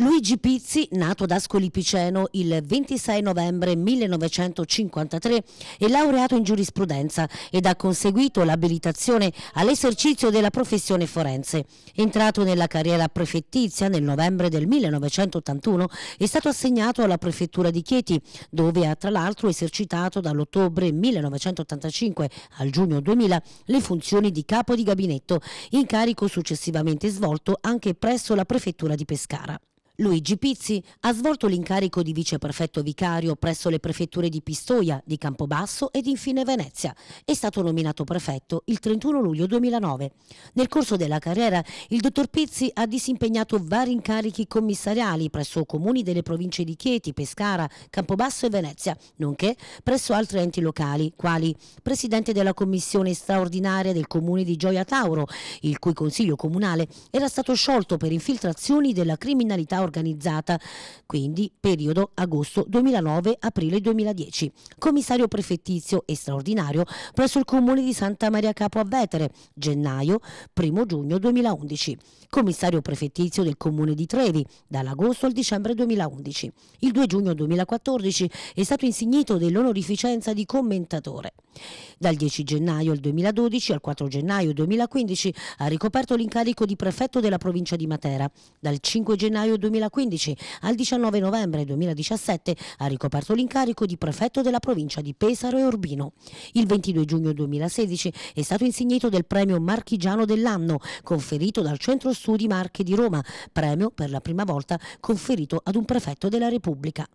Luigi Pizzi, nato ad Ascoli Piceno il 26 novembre 1953, è laureato in giurisprudenza ed ha conseguito l'abilitazione all'esercizio della professione forense. Entrato nella carriera prefettizia nel novembre del 1981, è stato assegnato alla prefettura di Chieti, dove ha tra l'altro esercitato dall'ottobre 1985 al giugno 2000 le funzioni di capo di gabinetto, incarico successivamente svolto anche presso la prefettura di Pescara. Luigi Pizzi ha svolto l'incarico di viceprefetto vicario presso le prefetture di Pistoia, di Campobasso ed infine Venezia. È stato nominato prefetto il 31 luglio 2009. Nel corso della carriera il dottor Pizzi ha disimpegnato vari incarichi commissariali presso comuni delle province di Chieti, Pescara, Campobasso e Venezia, nonché presso altri enti locali, quali presidente della commissione straordinaria del comune di Gioia Tauro, il cui consiglio comunale era stato sciolto per infiltrazioni della criminalità organizzata organizzata, quindi periodo agosto 2009-aprile 2010. Commissario prefettizio e straordinario presso il comune di Santa Maria Capo a Vetere, gennaio-1 giugno 2011. Commissario prefettizio del comune di Trevi, dall'agosto al dicembre 2011. Il 2 giugno 2014 è stato insignito dell'onorificenza di commentatore. Dal 10 gennaio 2012 al 4 gennaio 2015 ha ricoperto l'incarico di prefetto della provincia di Matera. Dal 5 gennaio 2015 2015 al 19 novembre 2017 ha ricoperto l'incarico di prefetto della provincia di Pesaro e Urbino. Il 22 giugno 2016 è stato insignito del premio Marchigiano dell'anno, conferito dal Centro Studi Marche di Roma, premio per la prima volta conferito ad un prefetto della Repubblica.